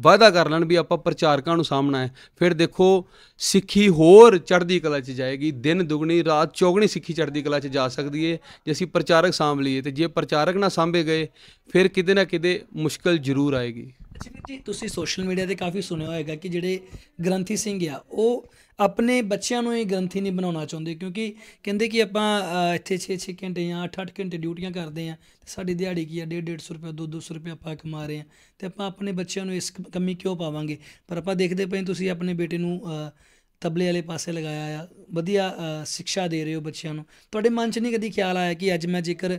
ਵਾਅਦਾ ਕਰ ਲੈਣ ਵੀ ਆਪਾਂ ਪ੍ਰਚਾਰਕਾਂ ਨੂੰ ਸਾਹਮਣਾ ਹੈ ਫਿਰ ਦੇਖੋ ਸਿੱਖੀ ਹੋਰ ਚੜ੍ਹਦੀ ਕਲਾ 'ਚ ਜਾਏਗੀ ਦਿਨ ਦੁਗਣੀ ਰਾਤ ਚੌਗਣੀ ਸਿੱਖੀ ਚੜ੍ਹਦੀ ਕਲਾ 'ਚ ਜਾ ਸਕਦੀ ਏ ਜੇ ਅਸੀਂ ਪ੍ਰਚਾਰਕ ਸਾਂਭ ਲਈਏ ਤੇ ਜੇ ਪ੍ਰਚਾਰਕ ਨਾ ਸਾਂਭੇ ਗਏ ਫਿਰ ਕਿਤੇ ਨਾ ਕਿਤੇ ਮੁਸ਼ਕਲ ਜ਼ਰੂਰ ਆਏਗੀ ਜੀ ਤੁਸੀਂ ਸੋਸ਼ਲ ਮੀਡੀਆ ਤੇ ਕਾਫੀ ਸੁਣਿਆ ਹੋਏਗਾ ਕਿ ਜਿਹੜੇ ਗ੍ਰੰਥੀ ਸਿੰਘ ਆ ਉਹ ਆਪਣੇ ਬੱਚਿਆਂ ਨੂੰ ਇਹ ਗ੍ਰੰਥੀ ਨਹੀਂ ਬਣਾਉਣਾ ਚਾਹੁੰਦੇ ਕਿਉਂਕਿ ਕਹਿੰਦੇ ਕਿ ਆਪਾਂ ਇੱਥੇ 6-6 ਘੰਟੇ ਜਾਂ 8-8 ਘੰਟੇ ਡਿਊਟੀਆਂ ਕਰਦੇ ਆ ਤੇ ਸਾਡੀ ਦਿਹਾੜੀ ਕੀ ਆ 1.5-150 ਰੁਪਏ 2-200 ਰੁਪਏ ਆਪਾਂ ਕਮਾ ਰਹੇ ਆ ਤੇ ਆਪਾਂ ਆਪਣੇ ਬੱਚਿਆਂ ਨੂੰ ਇਸ ਕਮੀ ਕਿਉਂ ਪਾਵਾਂਗੇ ਪਰ ਆਪਾਂ ਦੇਖਦੇ ਪਏ ਤੁਸੀਂ ਆਪਣੇ ਬੇਟੇ ਨੂੰ ਤਬਲੇ ਵਾਲੇ ਪਾਸੇ ਲਗਾਇਆ ਆ ਵਧੀਆ ਸਿੱਖਿਆ ਦੇ ਰਹੇ ਹੋ ਬੱਚਿਆਂ ਨੂੰ ਤੁਹਾਡੇ ਮਨ 'ਚ ਨਹੀਂ ਕਦੀ ਖਿਆਲ ਆਇਆ ਕਿ ਅੱਜ ਮੈਂ ਜੇਕਰ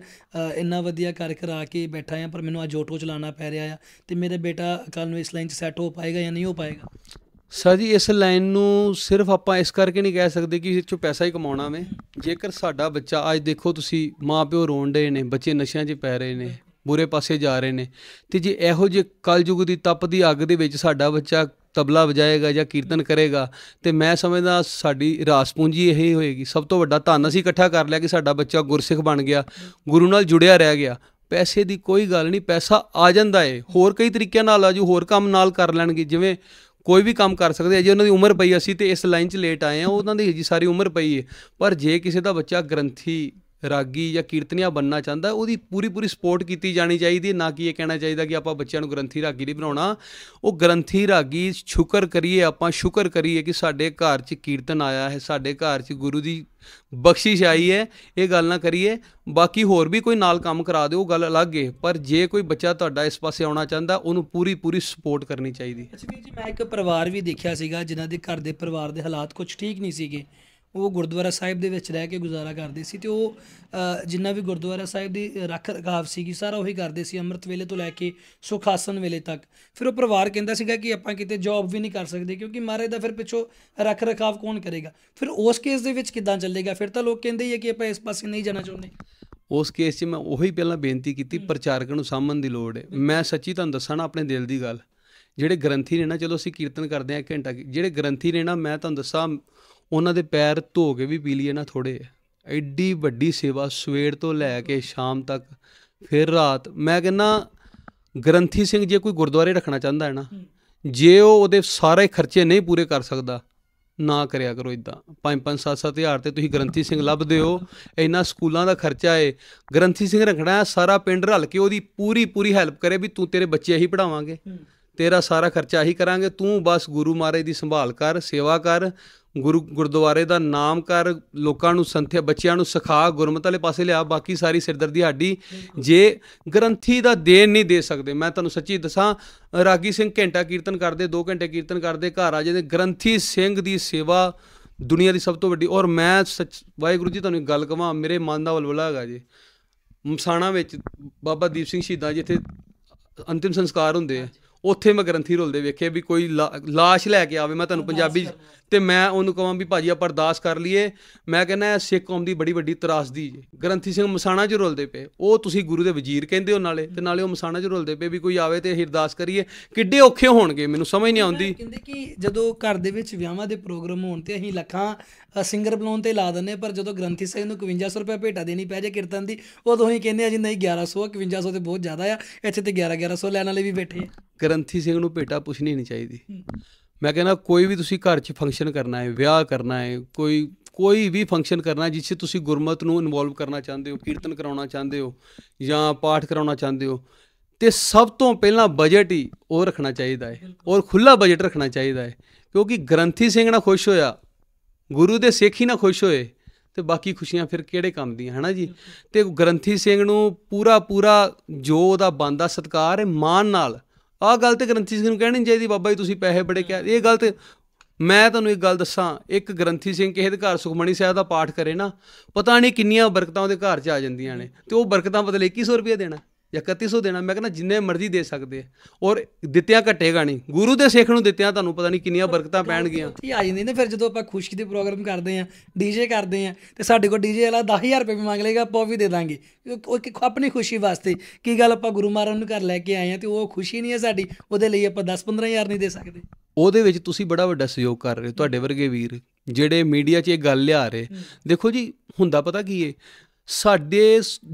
ਇੰਨਾ ਵਧੀਆ ਕਰ ਆ ਕੇ ਬੈਠਾ ਆ ਪਰ ਮੈਨੂੰ ਅੱਜ ਆਟੋ ਚਲਾਉਣਾ ਪੈ ਰਿਹਾ ਆ ਤੇ ਮੇਰੇ ਬੇਟਾ ਕੱਲ ਨੂੰ ਇਸ ਲਾਈਨ 'ਚ ਸੈੱਟ ਹੋ ਪਾਏਗਾ ਜਾਂ ਨਹੀਂ ਹੋ ਪਾਏਗਾ ਸਰ ਜੀ ਇਸ ਲਾਈਨ ਨੂੰ ਸਿਰਫ ਆਪਾਂ ਇਸ ਕਰਕੇ ਨਹੀਂ ਕਹਿ ਸਕਦੇ ਕਿ ਇਸ ਚੋਂ ਪੈਸਾ ਹੀ ਕਮਾਉਣਾ ਵੇ ਜੇਕਰ ਸਾਡਾ ਬੱਚਾ ਅੱਜ ਦੇਖੋ ਤੁਸੀਂ ਮਾਪਿਓ ਰੋਣ ਨੇ ਬੱਚੇ ਨਸ਼ਿਆਂ 'ਚ ਪੈ ਰਹੇ ਨੇ ਬੁਰੇ ਪਾਸੇ ਜਾ ਰਹੇ ਨੇ ਤੇ ਜੇ ਇਹੋ ਜੇ ਕਲਯੁਗ ਦੀ ਤਪਦੀ ਅੱਗ ਦੇ ਵਿੱਚ ਸਾਡਾ ਬੱਚਾ ਤਬਲਾ ਵਜਾਏਗਾ ਜਾਂ ਕੀਰਤਨ ਕਰੇਗਾ ਤੇ ਮੈਂ ਸਮਝਦਾ ਸਾਡੀ ਰਾਸ ਪੂੰਜੀ ਇਹ ਹੋਏਗੀ ਸਭ ਤੋਂ ਵੱਡਾ ਧਨ ਅਸੀਂ ਇਕੱਠਾ ਕਰ ਲਿਆ ਕਿ ਸਾਡਾ ਬੱਚਾ ਗੁਰਸਿੱਖ ਬਣ ਗਿਆ ਗੁਰੂ ਨਾਲ ਜੁੜਿਆ ਰਹਿ ਗਿਆ ਪੈਸੇ ਦੀ ਕੋਈ ਗੱਲ ਨਹੀਂ ਪੈਸਾ ਆ ਜਾਂਦਾ ਏ ਹੋਰ ਕਈ ਤਰੀਕਿਆਂ ਨਾਲ ਆਜੂ ਹੋਰ ਕੰਮ ਨਾਲ ਕਰ ਲੈਣਗੇ ਜਿਵੇਂ ਕੋਈ ਵੀ ਕੰਮ ਕਰ ਸਕਦੇ ਆ ਜੇ ਉਹਨਾਂ ਦੀ ਉਮਰ ਪਈ ਅਸੀਂ ਤੇ ਇਸ ਲਾਈਨ 'ਚ ਲੇਟ ਆਏ ਆ ਉਹਨਾਂ ਦੀ ਜੀ ਸਾਰੀ ਉਮਰ ਪਈ ਹੈ ਪਰ ਜੇ ਕਿਸੇ ਦਾ ਬੱਚਾ ਗ੍ਰੰਥੀ ਰਾਗੀ ਜਾਂ ਕੀਰਤਨੀਆ ਬੰਨਣਾ ਚਾਹੁੰਦਾ ਉਹਦੀ ਪੂਰੀ ਪੂਰੀ ਸਪੋਰਟ ਕੀਤੀ ਜਾਣੀ ਚਾਹੀਦੀ ਨਾ ਕਿ ਇਹ ਕਹਿਣਾ ਚਾਹੀਦਾ ਕਿ ਆਪਾਂ ਬੱਚਿਆਂ ਨੂੰ ਗ੍ਰੰਥੀ ਰਾਗੀ ਨਹੀਂ ਬਣਾਉਣਾ ਉਹ ਗ੍ਰੰਥੀ ਰਾਗੀ ਸ਼ੁਕਰ ਕਰੀਏ ਆਪਾਂ ਸ਼ੁਕਰ ਕਰੀਏ ਕਿ ਸਾਡੇ ਘਰ 'ਚ ਕੀਰਤਨ ਆਇਆ ਹੈ ਸਾਡੇ ਘਰ 'ਚ ਗੁਰੂ ਦੀ ਬਖਸ਼ਿਸ਼ ਆਈ ਹੈ ਇਹ ਗੱਲ ਨਾ ਕਰੀਏ ਬਾਕੀ ਹੋਰ ਵੀ ਕੋਈ ਨਾਲ ਕੰਮ ਕਰਾ ਦਿਓ ਗੱਲ ਅਲੱਗ ਏ ਪਰ ਜੇ ਕੋਈ ਬੱਚਾ ਤੁਹਾਡਾ ਇਸ ਪਾਸੇ ਆਉਣਾ ਚਾਹੁੰਦਾ ਉਹਨੂੰ ਪੂਰੀ ਪੂਰੀ ਸਪੋਰਟ ਕਰਨੀ ਚਾਹੀਦੀ ਹੈ ਜੀ ਮੈਂ ਇੱਕ ਪਰਿਵਾਰ ਵੀ ਦੇਖਿਆ ਸੀਗਾ ਜਿਨ੍ਹਾਂ ਦੇ ਘਰ ਦੇ ਪਰਿਵਾਰ ਦੇ ਹਾਲਾਤ ਕੁਝ ਠੀਕ ਨਹੀਂ ਸੀਗੇ ਉਹ ਗੁਰਦੁਆਰਾ ਸਾਹਿਬ ਦੇ ਵਿੱਚ ਰਹਿ ਕੇ ਗੁਜ਼ਾਰਾ ਕਰਦੇ ਸੀ ਤੇ ਉਹ ਜਿੰਨਾ ਵੀ ਗੁਰਦੁਆਰਾ ਸਾਹਿਬ ਦੀ ਰੱਖ ਰਖਾਵ ਸੀਗੀ ਸਾਰਾ ਉਹੀ ਕਰਦੇ ਸੀ ਅੰਮ੍ਰਿਤ ਵੇਲੇ ਤੋਂ ਲੈ ਕੇ ਸੁਖਾਸਨ ਵੇਲੇ ਤੱਕ ਫਿਰ ਉਹ ਪਰਿਵਾਰ ਕਹਿੰਦਾ ਸੀਗਾ ਕਿ ਆਪਾਂ ਕਿਤੇ ਜੌਬ ਵੀ ਨਹੀਂ ਕਰ ਸਕਦੇ ਕਿਉਂਕਿ ਮਹਾਰਾਜ ਦਾ ਫਿਰ ਪਿੱਛੋਂ ਰੱਖ ਰਖਾਵ ਕੌਣ ਕਰੇਗਾ ਫਿਰ ਉਸ ਕੇਸ ਦੇ ਵਿੱਚ ਕਿੱਦਾਂ ਚੱਲੇਗਾ ਫਿਰ ਤਾਂ ਲੋਕ ਕਹਿੰਦੇ ਹੀ ਹੈ ਕਿ ਆਪਾਂ ਇਸ ਪਾਸੇ ਨਹੀਂ ਜਾਣਾ ਚਾਹੁੰਦੇ ਉਸ ਕੇਸ 'ਚ ਮੈਂ ਉਹੀ ਪਹਿਲਾਂ ਬੇਨਤੀ ਕੀਤੀ ਪ੍ਰਚਾਰਕ ਨੂੰ ਸਾਹਮਣ ਦੀ ਲੋੜ ਹੈ ਮੈਂ ਸੱਚੀ ਤੁਹਾਨੂੰ ਦੱਸਣਾ ਆਪਣੇ ਦਿਲ ਦੀ ਗੱਲ ਜਿਹੜੇ ਗ੍ਰੰਥੀ ਨੇ ਨਾ ਚਲੋ ਅਸੀਂ ਕੀਰਤਨ ਕਰਦੇ ਆ ਘੰਟਾ ਜਿਹੜੇ ਗ੍ਰੰਥੀ ਨੇ ਨਾ ਮੈਂ ਤੁਹਾਨੂੰ ਦੱਸਾਂ ਉਹਨਾਂ ਦੇ ਪੈਰ ਧੋ ਕੇ ਵੀ ਪੀ ਲਈਏ ਨਾ ਥੋੜੇ ਐਡੀ ਵੱਡੀ ਸੇਵਾ ਸਵੇਰ ਤੋਂ ਲੈ ਕੇ ਸ਼ਾਮ ਤੱਕ ਫਿਰ ਰਾਤ ਮੈਂ ਕਹਿੰਨਾ ਗ੍ਰੰਥੀ ਸਿੰਘ ਜੇ ਕੋਈ ਗੁਰਦੁਆਰੇ ਰੱਖਣਾ ਚਾਹੁੰਦਾ ਹੈ ਨਾ ਜੇ ਉਹ ਉਹਦੇ ਸਾਰੇ ਖਰਚੇ ਨਹੀਂ ਪੂਰੇ ਕਰ ਸਕਦਾ ਨਾ ਕਰਿਆ ਕਰੋ ਇਦਾਂ 5-5 7-7 ਹਜ਼ਾਰ ਤੇ ਤੁਸੀਂ ਗ੍ਰੰਥੀ ਸਿੰਘ ਲੱਭਦੇ ਹੋ ਇੰਨਾ ਸਕੂਲਾਂ ਦਾ ਖਰਚਾ ਏ ਗ੍ਰੰਥੀ ਸਿੰਘ ਰੱਖਣਾ ਹੈ ਸਾਰਾ ਪਿੰਡ ਰਲ ਕੇ ਉਹਦੀ ਪੂਰੀ ਪੂਰੀ ਹੈਲਪ ਕਰੇ ਵੀ ਤੂੰ ਤੇਰੇ ਬੱਚੇ ਹੀ ਪੜਾਵਾਂਗੇ ਤੇਰਾ ਸਾਰਾ ਖਰਚਾ ਹੀ ਕਰਾਂਗੇ ਤੂੰ ਬਸ ਗੁਰੂ ਮਹਾਰਾਜ ਦੀ ਸੰਭਾਲ ਕਰ ਸੇਵਾ ਕਰ ਗੁਰੂ ਗੁਰਦੁਆਰੇ ਦਾ ਨਾਮ ਕਰ ਲੋਕਾਂ ਨੂੰ ਸੰਥਿਆ ਬੱਚਿਆਂ ਨੂੰ ਸਿਖਾ ਗੁਰਮਤਿ ਵਾਲੇ ਪਾਸੇ ਲਿਆ ਬਾਕੀ ਸਾਰੀ ਸਿਰਦਰਦੀ ਹੱਡੀ ਜੇ ਗ੍ਰੰਥੀ ਦਾ ਦੇਣ ਨਹੀਂ ਦੇ ਸਕਦੇ ਮੈਂ ਤੁਹਾਨੂੰ ਸੱਚੀ ਦੱਸਾਂ ਰਾਗੀ ਸਿੰਘ ਘੰਟਾ ਕੀਰਤਨ ਕਰਦੇ 2 ਘੰਟੇ ਕੀਰਤਨ ਕਰਦੇ ਘਰ ਆ ਜਾਂਦੇ ਗ੍ਰੰਥੀ ਸਿੰਘ ਦੀ ਸੇਵਾ ਦੁਨੀਆ ਦੀ ਸਭ ਤੋਂ ਵੱਡੀ ਔਰ ਮੈਂ ਸੱਚ ਵਾਹਿਗੁਰੂ ਜੀ ਤੁਹਾਨੂੰ ਗੱਲ ਕਵਾਂ ਮੇਰੇ ਮਨ ਦਾ ਬਲਬਲਾ ਹੈਗਾ ਜੀ ਮਸਾਣਾ ਵਿੱਚ ਬਾਬਾ ਦੀਪ ਸਿੰਘ ਸ਼ਹੀਦਾਂ ਜਿੱਥੇ ਅੰਤਿਮ ਸੰਸਕਾਰ ਹੁੰਦੇ ਆ ਉੱਥੇ ਮੈਂ ਗ੍ਰੰਥੀ ਰੋਲਦੇ ਵੇਖੇ ਵੀ ਕੋਈ ਲਾਸ਼ ਲੈ ਕੇ ਆਵੇ ਮੈਂ ਤੁਹਾਨੂੰ ਪੰਜਾਬੀ ਤੇ ਮੈਂ ਉਹਨੂੰ ਕਹਾਂ ਵੀ ਭਾਜੀ ਆਪਾਂ ਅਰਦਾਸ ਕਰ ਲਈਏ ਮੈਂ ਕਹਿੰਦਾ ਸਿੱਖ ਕੌਮ ਦੀ ਬੜੀ ਵੱਡੀ ਤਰਾਸਦੀ ਜੀ ਗ੍ਰੰਥੀ ਸਿੰਘ ਮਸਾਣਾ ਚ ਰੋਲਦੇ ਪਏ ਉਹ ਤੁਸੀਂ ਗੁਰੂ ਦੇ ਵਜ਼ੀਰ ਕਹਿੰਦੇ ਹੋ ਨਾਲੇ ਤੇ ਨਾਲੇ ਉਹ ਮਸਾਣਾ ਚ ਰੋਲਦੇ ਪਏ ਵੀ ਕੋਈ ਆਵੇ ਤੇ ਅਰਦਾਸ ਕਰੀਏ ਕਿੱਡੇ ਔਖੇ ਹੋਣਗੇ ਮੈਨੂੰ ਸਮਝ ਨਹੀਂ ਆਉਂਦੀ ਕਹਿੰਦੇ ਕਿ ਜਦੋਂ ਘਰ ਦੇ ਵਿੱਚ ਵਿਆਹਾਂ ਦੇ ਪ੍ਰੋਗਰਾਮ ਹੋਣ ਤੇ ਅਸੀਂ ਲੱਖਾਂ ਸਿੰਗਰ ਬਲੌਨ ਤੇ ਲਾ ਦਿੰਨੇ ਪਰ ਜਦੋਂ ਗ੍ਰੰਥੀ ਸਿੰਘ ਨੂੰ 5100 ਰੁਪਏ ਭੇਟਾ ਦੇਣੀ ਪੈ ਜਾ ਕੀਰਤਨ ਦੀ ਉਦੋਂ ਹੀ ਕਹਿੰਦੇ ਆ ਜੀ ਨਹੀਂ 1100 5100 ਤੇ ਬਹੁਤ ਜ਼ਿਆਦਾ ਆ ਇੱਥੇ ਤੇ 11 1100 ਲੈਣ ਵਾਲੇ ਵੀ ਬੈਠੇ ਆ ਗ੍ਰੰਥੀ ਸਿੰਘ ਨੂੰ ਭੇਟਾ ਪੁੱਛਣੀ ਨਹੀਂ ਚਾਹੀਦੀ ਮੈਂ ਕਹਿੰਦਾ ਕੋਈ ਵੀ ਤੁਸੀਂ ਘਰ 'ਚ ਫੰਕਸ਼ਨ ਕਰਨਾ ਹੈ ਵਿਆਹ ਕਰਨਾ ਹੈ ਕੋਈ ਕੋਈ ਵੀ ਫੰਕਸ਼ਨ ਕਰਨਾ ਜਿਸ 'ਚ ਤੁਸੀਂ ਗੁਰਮਤ ਨੂੰ ਇਨਵੋਲਵ ਕਰਨਾ ਚਾਹੁੰਦੇ ਹੋ ਕੀਰਤਨ ਕਰਾਉਣਾ ਚਾਹੁੰਦੇ ਹੋ ਜਾਂ ਪਾਠ ਕਰਾਉਣਾ ਚਾਹੁੰਦੇ ਹੋ ਤੇ ਸਭ ਤੋਂ ਪਹਿਲਾਂ ਬਜਟ ਹੀ ਉਹ ਰੱਖਣਾ ਚਾਹੀਦਾ ਹੈ ਔਰ ਖੁੱਲਾ ਬਜਟ ਰੱਖਣਾ ਚਾਹੀਦਾ ਹੈ ਕਿਉਂਕਿ ਗ੍ਰੰਥੀ ਸਿੰਘ ਨਾ ਖੁਸ਼ ਹੋਇਆ ਗੁਰੂ ਦੇ ਸੇਖੀ ਹੀ ਖੁਸ਼ ਹੋਏ ਤੇ ਬਾਕੀ ਖੁਸ਼ੀਆਂ ਫਿਰ ਕਿਹੜੇ ਕੰਮ ਦੀਆਂ ਹਨਾ ਜੀ ਤੇ ਗ੍ਰੰਥੀ ਸਿੰਘ ਨੂੰ ਪੂਰਾ ਪੂਰਾ ਜੋ ਉਹਦਾ ਬੰਦਾ ਸਤਕਾਰ ਹੈ ਮਾਨ ਨਾਲ ਆਹ ਗੱਲ ਤੇ ਗ੍ਰੰਥੀ ਸਿੰਘ ਨੂੰ ਕਹਿਣੀ ਚਾਹੀਦੀ ਬਾਬਾ ਜੀ ਤੁਸੀਂ ਪੈਸੇ ਬੜੇ ਕਹਿ ਇਹ ਗੱਲ ਤੇ ਮੈਂ ਤੁਹਾਨੂੰ ਇੱਕ ਗੱਲ ਦੱਸਾਂ ਇੱਕ ਗ੍ਰੰਥੀ ਸਿੰਘ ਕਿਸੇ ਦੇ ਘਰ ਸੁਖਮਣੀ ਸਾਹਿਬ ਦਾ ਪਾਠ ਕਰੇ ਨਾ ਪਤਾ ਨਹੀਂ ਕਿੰਨੀਆਂ ਬਰਕਤਾਂ ਉਹਦੇ ਘਰ 'ਚ ਆ ਜਾਂਦੀਆਂ ਨੇ ਤੇ ਉਹ ਬਰਕਤਾਂ ਬਦਲੇ 2100 ਰੁਪਏ ਦੇਣਾ ਜਾਂ 3100 ਦੇਣਾ ਮੈਂ ਕਹਿੰਦਾ ਜਿੰਨੇ ਮਰਜ਼ੀ ਦੇ ਸਕਦੇ ਔਰ ਦਿੱਤਿਆਂ ਘਟੇਗਾ ਨਹੀਂ ਗੁਰੂ ਦੇ ਸਿੱਖ ਨੂੰ ਦਿੱਤਿਆਂ ਤੁਹਾਨੂੰ ਪਤਾ ਨਹੀਂ ਕਿੰਨੀਆਂ ਬਰਕਤਾਂ ਪੈਣਗੀਆਂ ਇਹ ਆ ਜਾਂਦੀ ਨੇ ਫਿਰ ਜਦੋਂ ਆਪਾਂ ਖੁਸ਼ੀ ਦੇ ਪ੍ਰੋਗਰਾਮ ਕਰਦੇ ਆ ਡੀਜੇ ਕਰਦੇ ਆ ਤੇ ਸਾਡੇ ਕੋਲ ਡੀਜੇ ਵਾਲਾ 10000 ਰੁਪਏ ਵੀ ਮੰਗ ਲੇਗਾ ਆਪਾਂ ਵੀ ਦੇ ਦਾਂਗੇ ਉਹ ਆਪਣੀ ਖੁਸ਼ੀ ਵਾਸਤੇ ਕੀ ਗੱਲ ਆਪਾਂ ਗੁਰੂ ਮਹਾਰਾਜ ਨੂੰ ਘਰ ਲੈ ਕੇ ਆਏ ਆ ਤੇ ਉਹ ਖੁਸ਼ੀ ਨਹੀਂ ਹੈ ਸਾਡੀ ਉਹਦੇ ਲਈ ਆਪਾਂ 10-15000 ਨਹੀਂ ਦੇ ਸਕਦੇ ਉਹਦੇ ਵਿੱਚ ਤੁਸੀਂ ਬੜਾ ਵੱਡਾ ਸਹਿਯੋਗ ਕਰ ਰਹੇ ਹੋ ਤੁਹਾਡੇ ਵਰਗੇ ਵੀਰ ਜਿਹੜੇ ਮੀਡੀਆ 'ਚ ਇਹ ਗੱਲ ਲਿਆ ਰਹੇ ਦੇਖੋ ਜੀ ਹੁੰਦਾ ਪਤਾ ਕੀ ਏ ਸਾਡੇ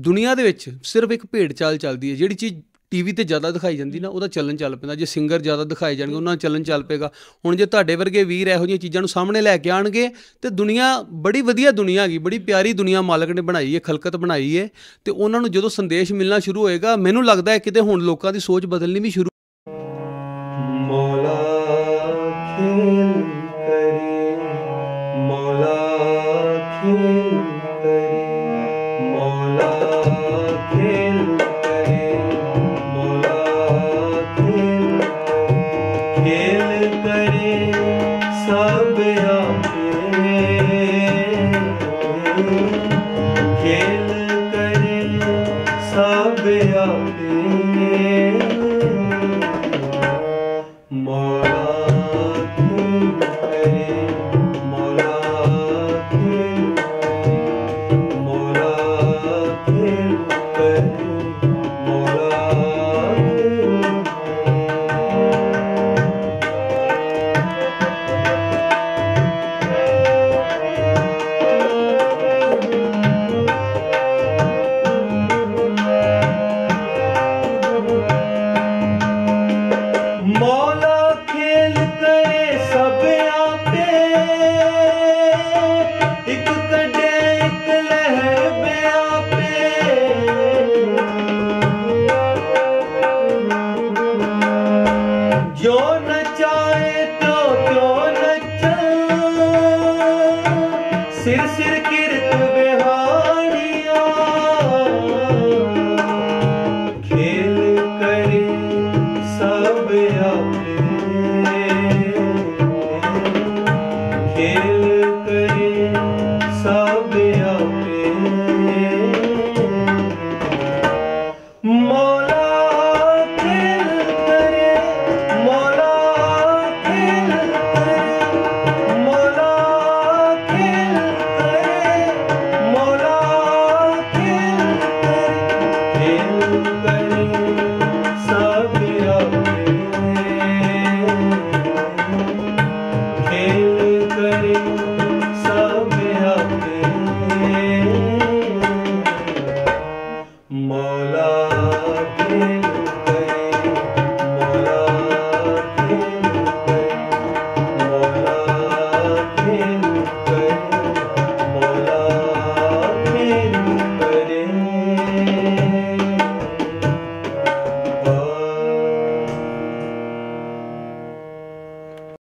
ਦੁਨੀਆ ਦੇ ਵਿੱਚ ਸਿਰਫ ਇੱਕ ਭੇਡ ਚਾਲ ਚੱਲਦੀ ਹੈ ਜਿਹੜੀ ਚੀਜ਼ ਟੀਵੀ ਤੇ ਜ਼ਿਆਦਾ ਦਿਖਾਈ ਜਾਂਦੀ ਨਾ ਉਹਦਾ ਚੱਲਣ ਚੱਲ ਪੈਂਦਾ ਜੇ ਸਿੰਗਰ ਜ਼ਿਆਦਾ ਦਿਖਾਏ ਜਾਣਗੇ ਉਹਨਾਂ ਦਾ ਚੱਲਣ ਚੱਲ ਪੇਗਾ ਹੁਣ ਜੇ ਤੁਹਾਡੇ ਵਰਗੇ ਵੀਰ ਇਹੋ ਜਿਹੀਆਂ ਚੀਜ਼ਾਂ ਨੂੰ ਸਾਹਮਣੇ ਲੈ ਕੇ ਆਣਗੇ ਤੇ ਦੁਨੀਆ ਬੜੀ ਵਧੀਆ ਦੁਨੀਆ ਹੈਗੀ ਬੜੀ ਪਿਆਰੀ ਦੁਨੀਆ ਮਾਲਕ ਨੇ ਬਣਾਈ ਹੈ ਖਲਕਤ ਬਣਾਈ ਹੈ ਤੇ ਉਹਨਾਂ ਨੂੰ ਜਦੋਂ ਸੰਦੇਸ਼ ਮਿਲਣਾ ਸ਼ੁਰੂ ਹੋਏਗਾ ਮੈਨੂੰ ਲੱਗਦਾ ਹੈ ਕਿਤੇ ਹੁਣ ਲੋਕਾਂ ਦੀ ਸੋਚ ਬਦਲਣੀ ਵੀ ਸ਼ੁਰੂ ser ser que